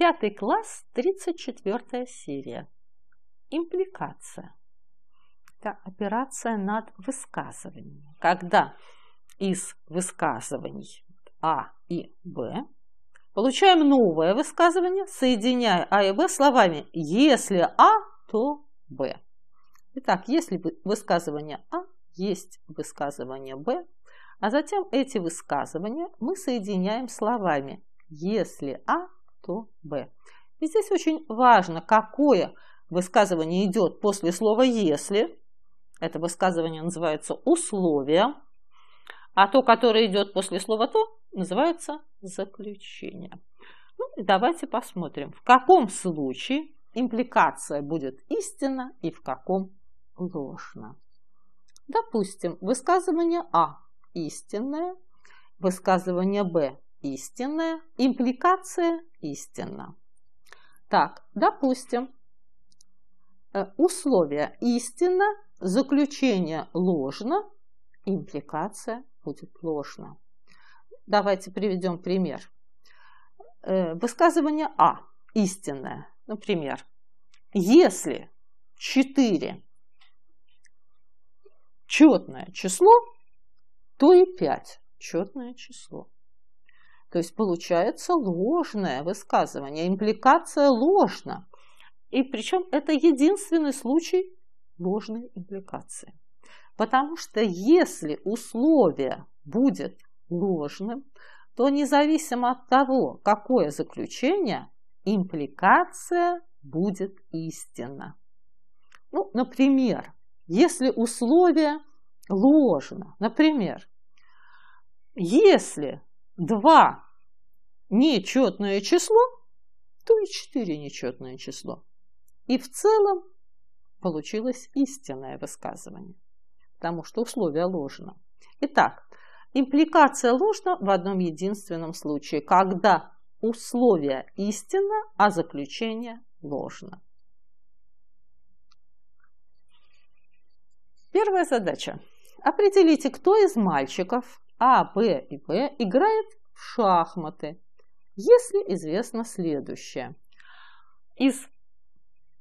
Пятый класс, 34 серия. Импликация. Это операция над высказыванием. Когда из высказываний А и Б получаем новое высказывание, соединяя А и Б словами «если А, то Б». Итак, если высказывание А, есть высказывание Б, а затем эти высказывания мы соединяем словами «если А, то Б. И здесь очень важно, какое высказывание идет после слова «если». Это высказывание называется «условие». А то, которое идет после слова «то», называется «заключение». Ну, давайте посмотрим, в каком случае импликация будет истинна и в каком ложна. Допустим, высказывание А истинное, высказывание Б истинное, импликация истинна. Так, допустим, э, условие истинно, заключение ложно, импликация будет ложна. Давайте приведем пример. Э, высказывание А истинное. Например, если 4 четное число, то и 5 четное число. То есть получается ложное высказывание, импликация ложна. И причем это единственный случай ложной импликации. Потому что если условие будет ложным, то независимо от того, какое заключение, импликация будет истинна. Ну, например, если условие ложно, например, если два нечетное число, то и четыре нечетное число. И в целом получилось истинное высказывание, потому что условие ложно. Итак, импликация ложна в одном единственном случае, когда условие истинно, а заключение ложно. Первая задача. Определите, кто из мальчиков а, Б и В играют в шахматы, если известно следующее. Из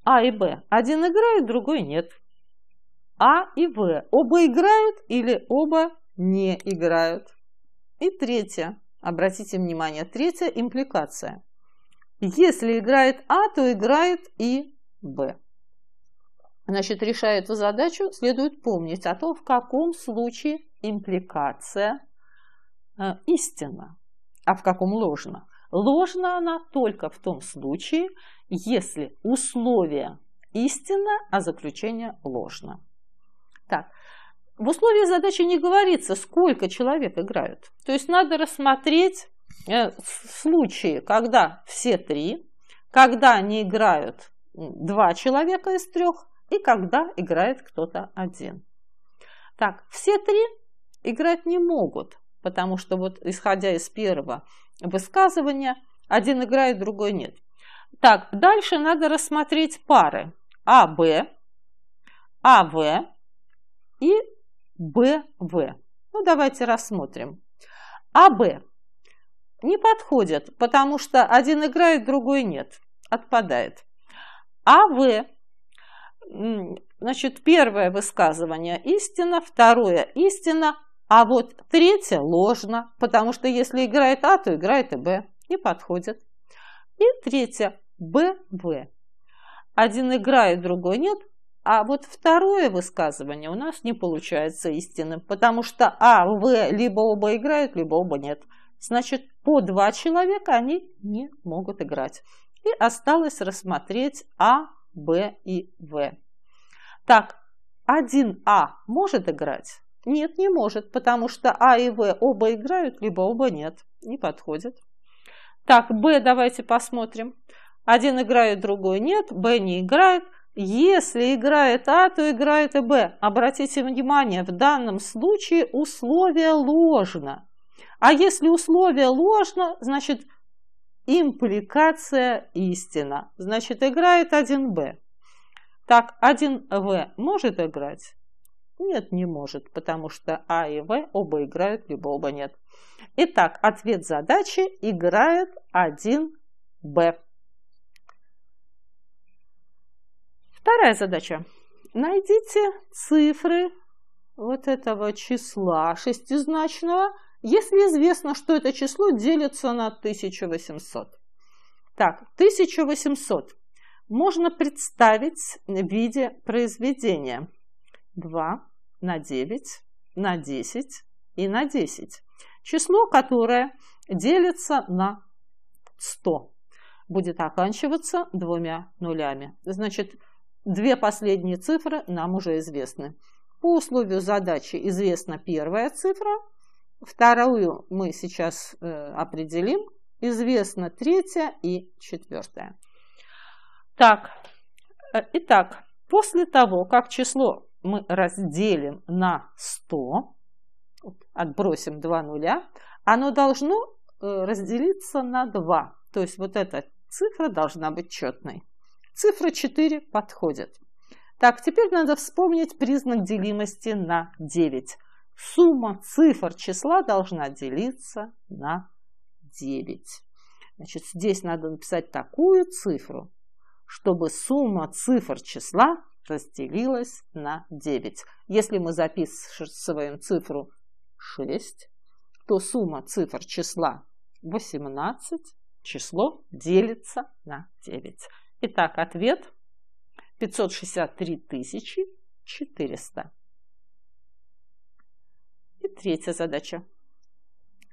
А и Б один играет, другой нет. А и В оба играют или оба не играют. И третье. Обратите внимание, третья импликация. Если играет А, то играет и Б. Значит, решая эту задачу, следует помнить о том, в каком случае импликация Э, истина. А в каком ложно? Ложна она только в том случае, если условие истинно, а заключение ложно. Так, в условии задачи не говорится, сколько человек играют. То есть надо рассмотреть э, случаи, когда все три, когда не играют два человека из трех и когда играет кто-то один. Так, все три играть не могут, потому что вот исходя из первого высказывания, один играет, другой нет. Так, дальше надо рассмотреть пары АБ, АВ и БВ. Ну, давайте рассмотрим. АБ не подходит, потому что один играет, другой нет. Отпадает. АВ значит, первое высказывание – истина, второе – истина, а вот третья ложно, потому что если играет А, то играет и Б. Не подходит. И третья Б, В. Один играет, другой нет. А вот второе высказывание у нас не получается истинным, потому что А, В либо оба играют, либо оба нет. Значит, по два человека они не могут играть. И осталось рассмотреть А, Б и В. Так, один А может играть, нет, не может, потому что А и В оба играют, либо оба нет. Не подходит. Так, Б давайте посмотрим. Один играет, другой нет, Б не играет. Если играет А, то играет и Б. Обратите внимание, в данном случае условие ложно. А если условие ложно, значит импликация истина. Значит, играет 1Б. Так, 1В может играть? Нет, не может, потому что А и В оба играют, любого нет. Итак, ответ задачи играет 1Б. Вторая задача. Найдите цифры вот этого числа шестизначного, если известно, что это число делится на 1800. Так, 1800 можно представить в виде произведения. 2 на 9, на 10 и на 10. Число, которое делится на 100, будет оканчиваться двумя нулями. Значит, две последние цифры нам уже известны. По условию задачи известна первая цифра, вторую мы сейчас э, определим, известна третья и четвертая. Так, э, итак, после того, как число мы разделим на 100, отбросим 2 нуля, оно должно э, разделиться на 2. То есть вот эта цифра должна быть четной. Цифра 4 подходит. Так, теперь надо вспомнить признак делимости на 9. Сумма цифр числа должна делиться на 9. Значит, здесь надо написать такую цифру, чтобы сумма цифр числа разделилась на 9. Если мы записываем цифру 6, то сумма цифр числа 18, число делится на 9. Итак, ответ 563 400. И третья задача.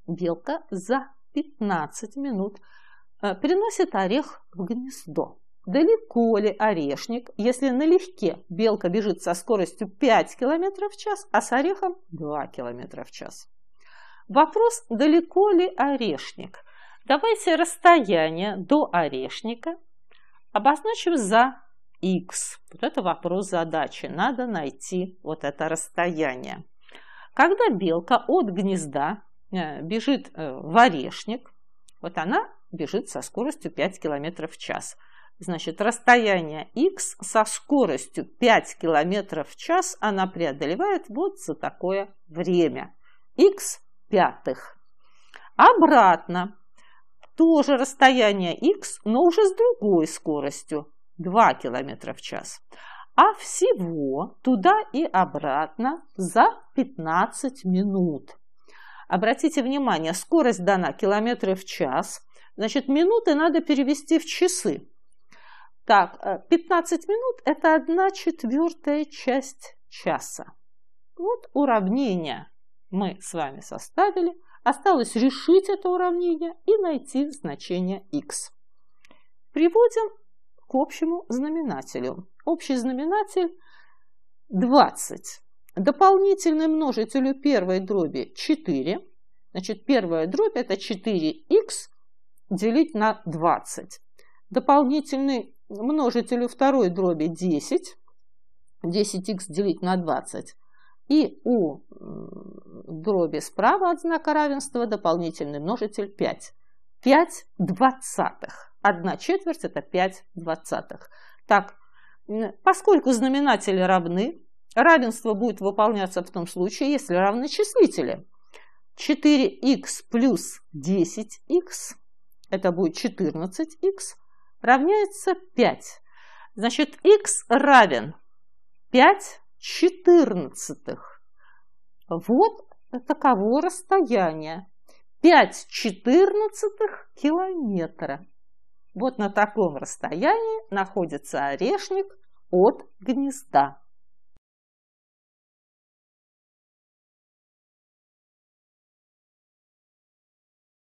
Белка за 15 минут э, переносит орех в гнездо. Далеко ли орешник, если налегке белка бежит со скоростью 5 км в час, а с орехом 2 км в час? Вопрос, далеко ли орешник? Давайте расстояние до орешника обозначим за x. Вот это вопрос задачи. Надо найти вот это расстояние. Когда белка от гнезда э, бежит э, в орешник, вот она бежит со скоростью 5 км в час – Значит, расстояние x со скоростью 5 км в час она преодолевает вот за такое время. x пятых. Обратно. Тоже расстояние x, но уже с другой скоростью. 2 км в час. А всего туда и обратно за 15 минут. Обратите внимание, скорость дана километры в час. Значит, минуты надо перевести в часы. Так, 15 э, минут – это 1 четвертая часть часа. Вот уравнение мы с вами составили. Осталось решить это уравнение и найти значение x. Приводим к общему знаменателю. Общий знаменатель 20. Дополнительный множитель первой дроби 4. Значит, первая дробь это 4х делить на 20. Дополнительный множителю второй дроби 10, 10х делить на 20, и у дроби справа от знака равенства дополнительный множитель 5. 5 двадцатых. одна четверть – это 5 двадцатых. Так, поскольку знаменатели равны, равенство будет выполняться в том случае, если равны числители. 4х плюс 10х – это будет 14х равняется 5. Значит, x равен 5 четырнадцатых. Вот таково расстояние. 5 четырнадцатых километра. Вот на таком расстоянии находится орешник от гнезда.